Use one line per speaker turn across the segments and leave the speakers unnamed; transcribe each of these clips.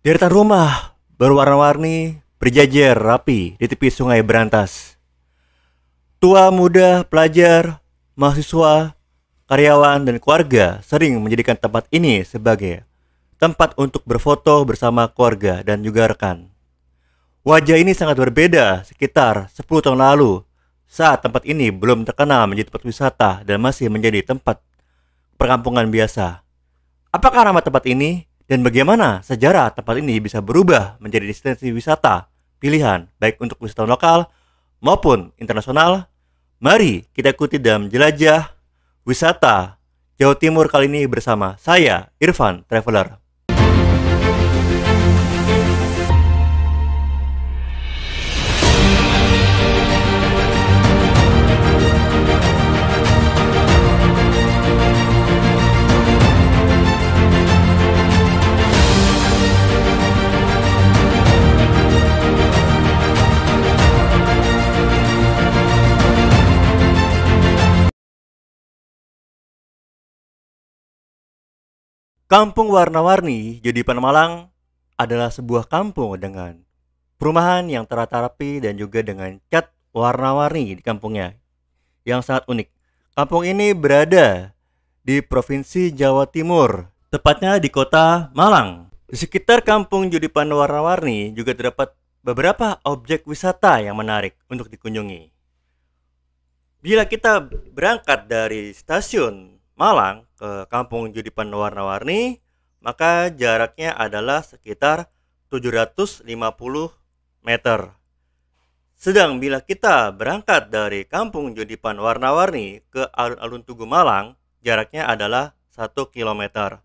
Deretan rumah berwarna-warni berjajar rapi di tepi sungai berantas. Tua, muda, pelajar, mahasiswa, karyawan, dan keluarga sering menjadikan tempat ini sebagai tempat untuk berfoto bersama keluarga dan juga rekan. Wajah ini sangat berbeda sekitar 10 tahun lalu saat tempat ini belum terkenal menjadi tempat wisata dan masih menjadi tempat perkampungan biasa. Apakah nama tempat ini? Dan bagaimana sejarah tempat ini bisa berubah menjadi destinasi wisata pilihan baik untuk wisatawan lokal maupun internasional? Mari kita ikuti dalam jelajah wisata Jawa Timur kali ini bersama saya Irfan Traveler. Kampung Warna-Warni Jodipan Malang adalah sebuah kampung dengan perumahan yang rapi dan juga dengan cat warna-warni di kampungnya yang sangat unik. Kampung ini berada di Provinsi Jawa Timur, tepatnya di kota Malang. Di sekitar kampung Jodipan Warna-Warni juga terdapat beberapa objek wisata yang menarik untuk dikunjungi. Bila kita berangkat dari stasiun Malang ke Kampung Judipan Warna-Warni, maka jaraknya adalah sekitar 750 meter. Sedang bila kita berangkat dari Kampung Judipan Warna-Warni ke Alun-Alun Tugu Malang, jaraknya adalah 1 km.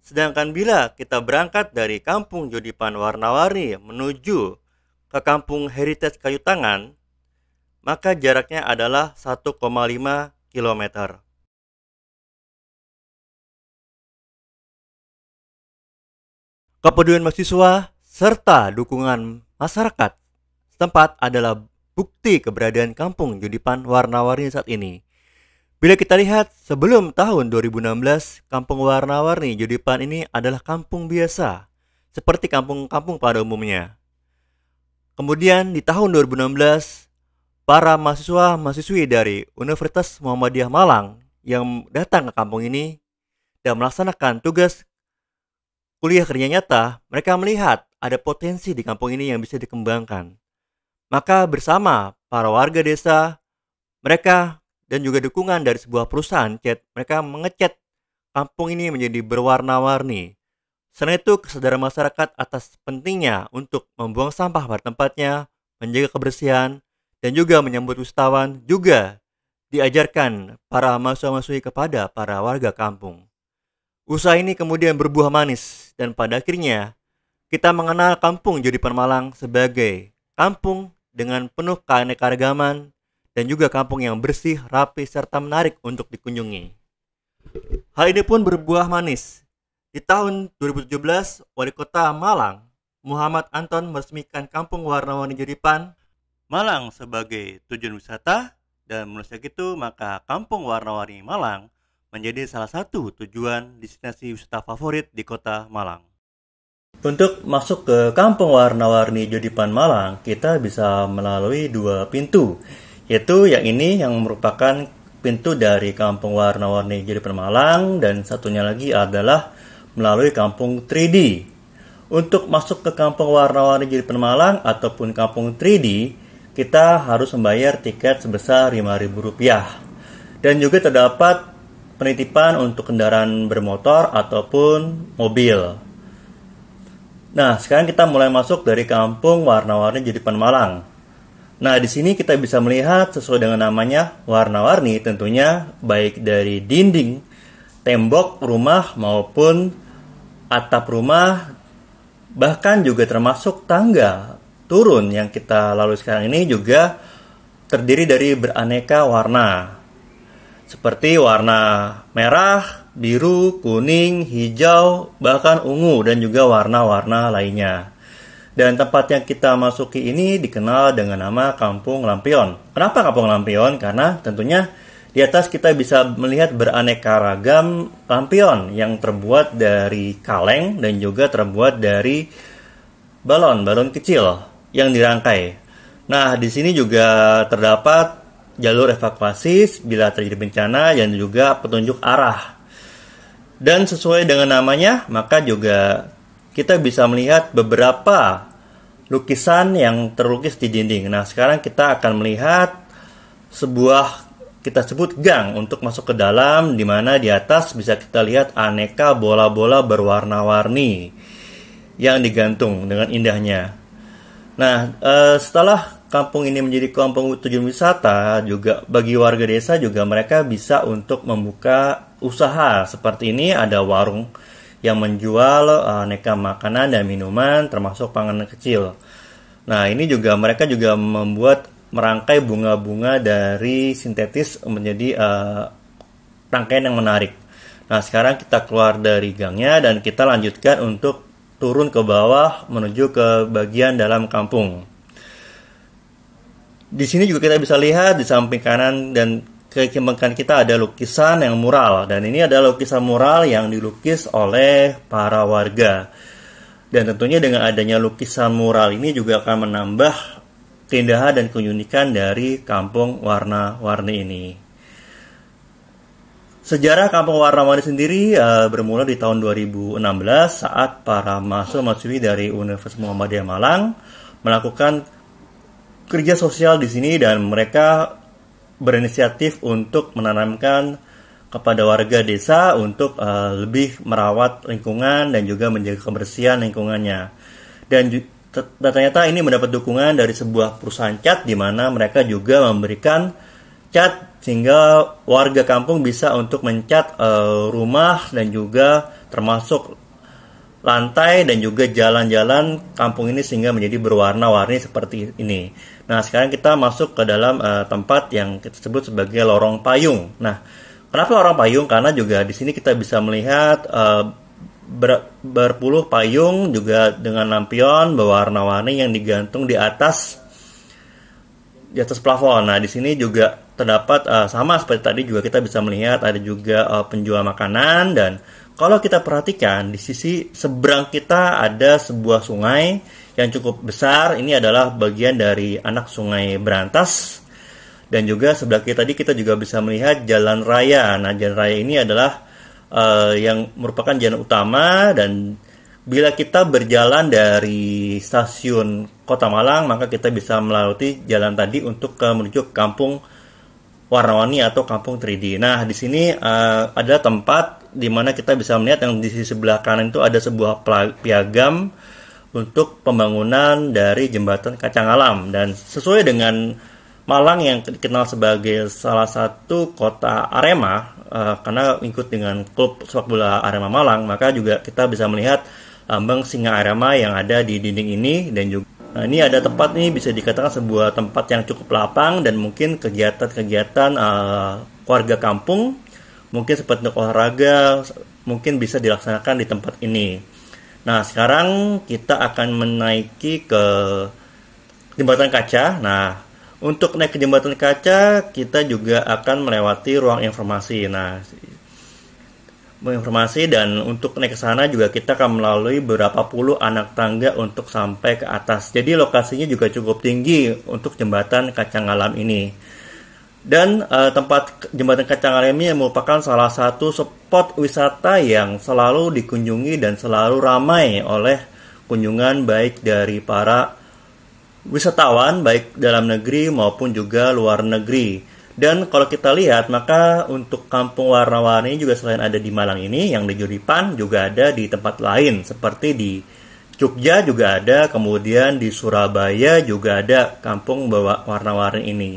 Sedangkan bila kita berangkat dari Kampung Judipan Warna-Warni menuju ke Kampung Heritage Kayu Tangan, maka jaraknya adalah 1,5 km. Kepedulian mahasiswa serta dukungan masyarakat setempat adalah bukti keberadaan kampung Judipan warna-warni saat ini. Bila kita lihat, sebelum tahun 2016, kampung warna-warni Judipan ini adalah kampung biasa, seperti kampung-kampung pada umumnya. Kemudian di tahun 2016, para mahasiswa-mahasiswi dari Universitas Muhammadiyah Malang yang datang ke kampung ini dan melaksanakan tugas kuliah kerja nyata, mereka melihat ada potensi di kampung ini yang bisa dikembangkan. Maka bersama para warga desa, mereka dan juga dukungan dari sebuah perusahaan cat, mereka mengecat kampung ini menjadi berwarna-warni. Selain itu, kesadaran masyarakat atas pentingnya untuk membuang sampah pada tempatnya, menjaga kebersihan, dan juga menyambut wisatawan juga diajarkan para mahasiswa-mahasiswi kepada para warga kampung. Usaha ini kemudian berbuah manis dan pada akhirnya kita mengenal kampung Jodipan Permalang sebagai kampung dengan penuh keanekaragaman dan juga kampung yang bersih, rapi, serta menarik untuk dikunjungi. Hal ini pun berbuah manis. Di tahun 2017, Wali Kota Malang, Muhammad Anton meresmikan Kampung Warna-Warni Jodipan Malang sebagai tujuan wisata dan menurut saya gitu maka Kampung Warna-Warni Malang menjadi salah satu tujuan destinasi wisata favorit di kota Malang. Untuk masuk ke Kampung Warna-Warni Jodipan Malang, kita bisa melalui dua pintu, yaitu yang ini yang merupakan pintu dari Kampung Warna-Warni Jodipan Malang dan satunya lagi adalah melalui Kampung 3D. Untuk masuk ke Kampung Warna-Warni Jodipan Malang ataupun Kampung 3D, kita harus membayar tiket sebesar Rp5.000. Dan juga terdapat penitipan untuk kendaraan bermotor ataupun mobil. Nah, sekarang kita mulai masuk dari kampung warna-warni Jeripan Malang. Nah, di sini kita bisa melihat sesuai dengan namanya warna-warni tentunya baik dari dinding, tembok rumah maupun atap rumah bahkan juga termasuk tangga turun yang kita lalui sekarang ini juga terdiri dari beraneka warna seperti warna merah, biru, kuning, hijau, bahkan ungu dan juga warna-warna lainnya. Dan tempat yang kita masuki ini dikenal dengan nama Kampung Lampion. Kenapa Kampung Lampion? Karena tentunya di atas kita bisa melihat beraneka ragam lampion yang terbuat dari kaleng dan juga terbuat dari balon, balon kecil yang dirangkai. Nah, di sini juga terdapat jalur evakuasi bila terjadi bencana dan juga petunjuk arah. Dan sesuai dengan namanya, maka juga kita bisa melihat beberapa lukisan yang terlukis di dinding. Nah, sekarang kita akan melihat sebuah kita sebut gang untuk masuk ke dalam di mana di atas bisa kita lihat aneka bola-bola berwarna-warni yang digantung dengan indahnya. Nah, eh, setelah kampung ini menjadi kampung tujuan wisata juga bagi warga desa juga mereka bisa untuk membuka usaha seperti ini ada warung yang menjual uh, makanan dan minuman termasuk panganan kecil. Nah, ini juga mereka juga membuat merangkai bunga-bunga dari sintetis menjadi uh, rangkaian yang menarik. Nah, sekarang kita keluar dari gangnya dan kita lanjutkan untuk turun ke bawah menuju ke bagian dalam kampung. Di sini juga kita bisa lihat di samping kanan dan kekembangkan kita ada lukisan yang mural dan ini adalah lukisan mural yang dilukis oleh para warga. Dan tentunya dengan adanya lukisan mural ini juga akan menambah keindahan dan keunikan dari kampung warna-warni ini. Sejarah Kampung Warna-Warni sendiri uh, bermula di tahun 2016 saat para mahasiswa mahasiswi dari Universitas Muhammadiyah Malang melakukan kerja sosial di sini dan mereka berinisiatif untuk menanamkan kepada warga desa untuk uh, lebih merawat lingkungan dan juga menjaga kebersihan lingkungannya. Dan ternyata ini mendapat dukungan dari sebuah perusahaan cat di mana mereka juga memberikan cat sehingga warga kampung bisa untuk mencat uh, rumah dan juga termasuk lantai dan juga jalan-jalan kampung ini sehingga menjadi berwarna-warni seperti ini. Nah, sekarang kita masuk ke dalam uh, tempat yang kita sebut sebagai lorong payung. Nah, kenapa lorong payung? Karena juga di sini kita bisa melihat uh, ber, berpuluh payung juga dengan lampion berwarna-warni yang digantung di atas di atas plafon. Nah, di sini juga terdapat uh, sama seperti tadi juga kita bisa melihat ada juga uh, penjual makanan dan kalau kita perhatikan di sisi seberang kita ada sebuah sungai yang cukup besar. Ini adalah bagian dari anak sungai Berantas. Dan juga sebelah kita tadi kita juga bisa melihat jalan raya. Nah, jalan raya ini adalah uh, yang merupakan jalan utama dan bila kita berjalan dari stasiun Kota Malang, maka kita bisa melalui jalan tadi untuk ke menuju kampung warna-warni atau kampung 3D. Nah, di sini uh, eh, ada tempat di mana kita bisa melihat yang di sisi sebelah kanan itu ada sebuah piagam untuk pembangunan dari jembatan Kacang Alam dan sesuai dengan Malang yang dikenal sebagai salah satu kota Arema uh, karena ikut dengan klub sepak bola Arema Malang maka juga kita bisa melihat lambang singa Arema yang ada di dinding ini dan juga Nah, ini ada tempat ini bisa dikatakan sebuah tempat yang cukup lapang dan mungkin kegiatan-kegiatan uh, warga kampung mungkin seperti untuk olahraga mungkin bisa dilaksanakan di tempat ini. Nah, sekarang kita akan menaiki ke jembatan kaca. Nah, untuk naik ke jembatan kaca, kita juga akan melewati ruang informasi. Nah, informasi dan untuk naik ke sana juga kita akan melalui beberapa puluh anak tangga untuk sampai ke atas. Jadi lokasinya juga cukup tinggi untuk jembatan kaca ngalam ini. Dan uh, tempat jembatan remi yang merupakan salah satu spot wisata yang selalu dikunjungi dan selalu ramai oleh kunjungan baik dari para wisatawan baik dalam negeri maupun juga luar negeri. Dan kalau kita lihat, maka untuk kampung warna-warni juga selain ada di Malang ini, yang di Juripan juga ada di tempat lain, seperti di Jogja juga ada, kemudian di Surabaya juga ada kampung warna-warni ini.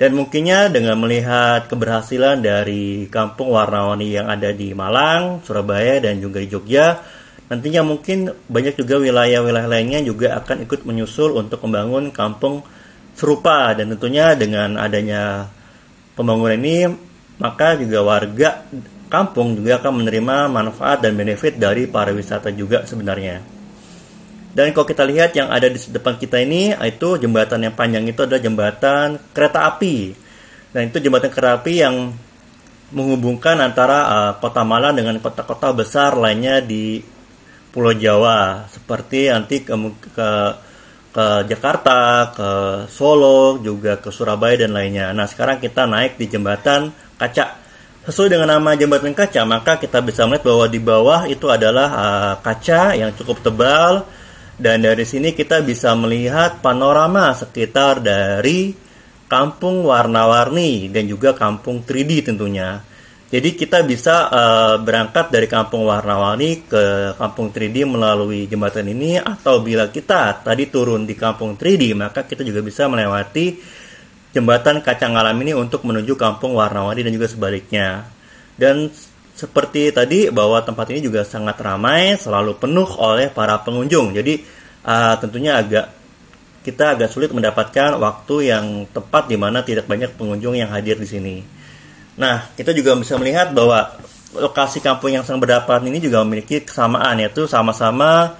Dan mungkinnya dengan melihat keberhasilan dari kampung warna-warni yang ada di Malang, Surabaya, dan juga di Jogja, nantinya mungkin banyak juga wilayah-wilayah lainnya juga akan ikut menyusul untuk membangun kampung serupa. Dan tentunya dengan adanya pembangunan ini, maka juga warga kampung juga akan menerima manfaat dan benefit dari pariwisata juga sebenarnya. Dan kalau kita lihat yang ada di depan kita ini, itu jembatan yang panjang itu adalah jembatan kereta api. Nah itu jembatan kereta api yang menghubungkan antara uh, kota Malang dengan kota-kota besar lainnya di Pulau Jawa, seperti nanti ke, ke ke Jakarta, ke Solo, juga ke Surabaya dan lainnya. Nah, sekarang kita naik di jembatan kaca. Sesuai dengan nama jembatan kaca, maka kita bisa melihat bahwa di bawah itu adalah uh, kaca yang cukup tebal dan dari sini kita bisa melihat panorama sekitar dari kampung warna-warni dan juga kampung 3D tentunya. Jadi kita bisa uh, berangkat dari kampung warna-warni ke kampung 3D melalui jembatan ini atau bila kita tadi turun di kampung 3D maka kita juga bisa melewati jembatan kacang alam ini untuk menuju kampung warna-warni dan juga sebaliknya. Dan seperti tadi bahwa tempat ini juga sangat ramai, selalu penuh oleh para pengunjung. Jadi uh, tentunya agak kita agak sulit mendapatkan waktu yang tepat di mana tidak banyak pengunjung yang hadir di sini. Nah, kita juga bisa melihat bahwa lokasi kampung yang sangat berdapat ini juga memiliki kesamaan yaitu sama-sama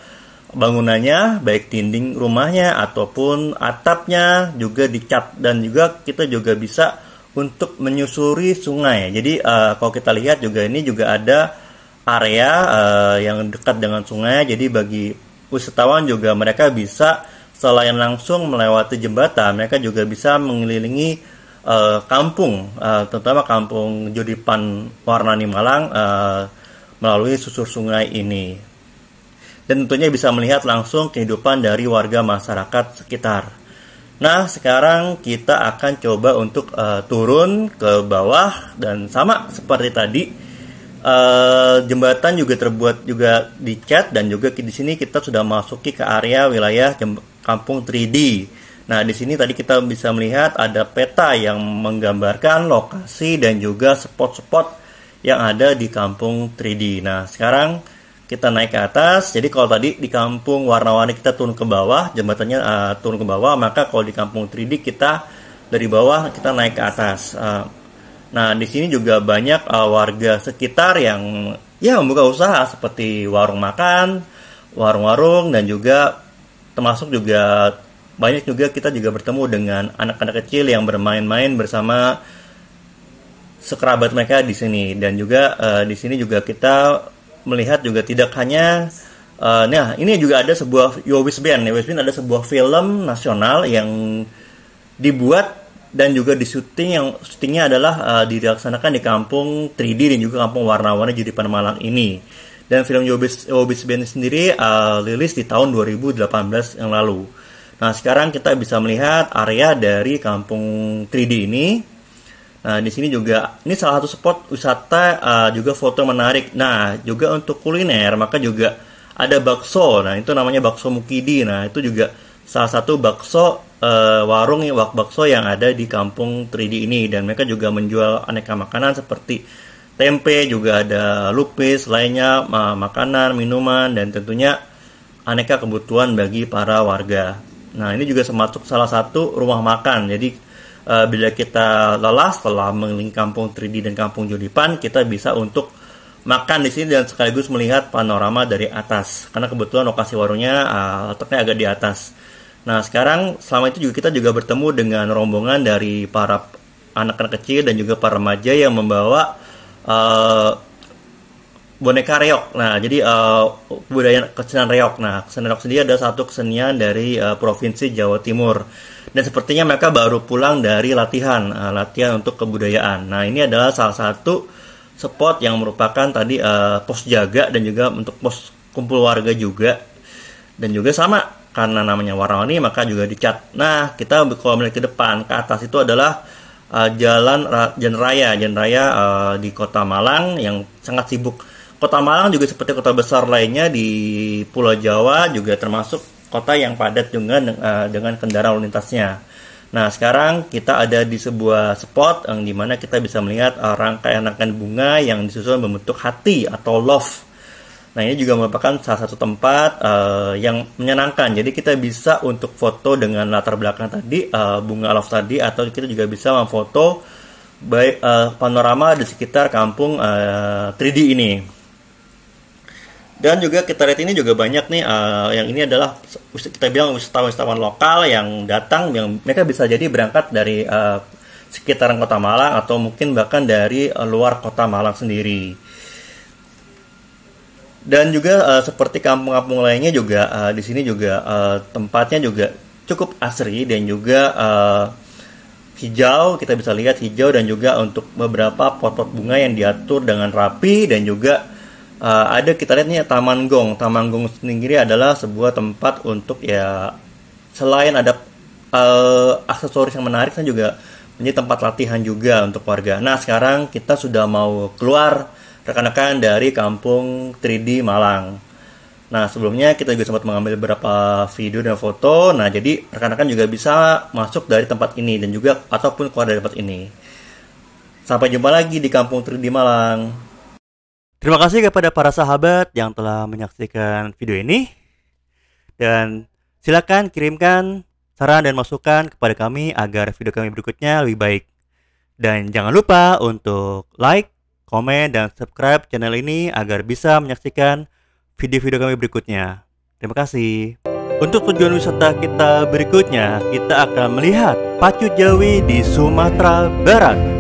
bangunannya baik dinding rumahnya ataupun atapnya juga dicat dan juga kita juga bisa untuk menyusuri sungai. Jadi uh, kalau kita lihat juga ini juga ada area uh, yang dekat dengan sungai. Jadi bagi wisatawan juga mereka bisa selain langsung melewati jembatan, mereka juga bisa mengelilingi uh, kampung, uh, terutama kampung Jodipan Warnani Malang uh, melalui susur sungai ini. Dan tentunya bisa melihat langsung kehidupan dari warga masyarakat sekitar. Nah, sekarang kita akan coba untuk uh, turun ke bawah dan sama seperti tadi uh, jembatan juga terbuat juga dicat dan juga di sini kita sudah masuki ke area wilayah Kampung 3D. Nah, di sini tadi kita bisa melihat ada peta yang menggambarkan lokasi dan juga spot-spot yang ada di Kampung 3D. Nah, sekarang kita naik ke atas. Jadi kalau tadi di kampung warna-warni kita turun ke bawah, jembatannya uh, turun ke bawah, maka kalau di kampung 3D kita dari bawah kita naik ke atas. Uh, nah, di sini juga banyak uh, warga sekitar yang ya membuka usaha seperti warung makan, warung-warung dan juga termasuk juga banyak juga kita juga bertemu dengan anak-anak kecil yang bermain-main bersama sekerabat mereka di sini dan juga uh, di sini juga kita melihat juga tidak hanya uh, nah ini juga ada sebuah Yowis Band. Yowis Band ada sebuah film nasional yang dibuat dan juga di syuting yang syutingnya adalah uh, dilaksanakan di kampung 3D dan juga kampung warna warna di depan Malang ini. Dan film Yowis Yowis Band sendiri uh, rilis di tahun 2018 yang lalu. Nah sekarang kita bisa melihat area dari kampung 3D ini Nah, di sini juga ini salah satu spot wisata uh, juga foto menarik. Nah, juga untuk kuliner maka juga ada bakso. Nah, itu namanya bakso Mukidi. Nah, itu juga salah satu bakso uh, warung yang wak bakso yang ada di kampung 3D ini dan mereka juga menjual aneka makanan seperti tempe, juga ada lupis, lainnya uh, makanan, minuman dan tentunya aneka kebutuhan bagi para warga. Nah, ini juga termasuk salah satu rumah makan. Jadi uh, bila kita lelah setelah mengelilingi kampung 3D dan kampung Jodipan kita bisa untuk makan di sini dan sekaligus melihat panorama dari atas. Karena kebetulan lokasi warungnya uh, letaknya agak di atas. Nah, sekarang selama itu juga kita juga bertemu dengan rombongan dari para anak-anak kecil dan juga para remaja yang membawa uh, boneka reok. Nah, jadi uh, budaya kesenian reok. Nah, kesenian reok sendiri ada satu kesenian dari uh, provinsi Jawa Timur. Dan sepertinya mereka baru pulang dari latihan, uh, latihan untuk kebudayaan. Nah, ini adalah salah satu spot yang merupakan tadi uh, pos jaga dan juga untuk pos kumpul warga juga. Dan juga sama karena namanya warna-warni maka juga dicat. Nah, kita kalau melihat ke depan ke atas itu adalah uh, jalan jalan raya, jalan raya uh, di Kota Malang yang sangat sibuk Kota Malang juga seperti kota besar lainnya di Pulau Jawa juga termasuk kota yang padat dengan uh, eh, dengan kendaraan lalu lintasnya. Nah, sekarang kita ada di sebuah spot yang dimana kita bisa melihat uh, rangkaian rangkaian bunga yang disusun membentuk hati atau love. Nah, ini juga merupakan salah satu tempat uh, yang menyenangkan. Jadi kita bisa untuk foto dengan latar belakang tadi uh, bunga love tadi atau kita juga bisa memfoto baik uh, panorama di sekitar kampung uh, 3D ini. Dan juga kita lihat ini juga banyak nih, uh, yang ini adalah kita bilang wisatawan-wisatawan lokal yang datang, yang mereka bisa jadi berangkat dari uh, sekitaran kota Malang atau mungkin bahkan dari uh, luar kota Malang sendiri. Dan juga uh, seperti kampung-kampung lainnya juga uh, di sini juga uh, tempatnya juga cukup asri dan juga uh, hijau kita bisa lihat hijau dan juga untuk beberapa pot-pot bunga yang diatur dengan rapi dan juga uh, ada kita lihat nih Taman Gong. Taman Gong sendiri adalah sebuah tempat untuk ya selain ada uh, aksesoris yang menarik kan juga menjadi tempat latihan juga untuk warga. Nah, sekarang kita sudah mau keluar rekan-rekan dari kampung 3D Malang. Nah, sebelumnya kita juga sempat mengambil beberapa video dan foto. Nah, jadi rekan-rekan juga bisa masuk dari tempat ini dan juga ataupun keluar dari tempat ini. Sampai jumpa lagi di kampung 3D Malang. Terima kasih kepada para sahabat yang telah menyaksikan video ini. Dan silakan kirimkan saran dan masukan kepada kami agar video kami berikutnya lebih baik. Dan jangan lupa untuk like, komen, dan subscribe channel ini agar bisa menyaksikan video-video kami berikutnya. Terima kasih. Untuk tujuan wisata kita berikutnya, kita akan melihat pacu jawi di Sumatera Barat.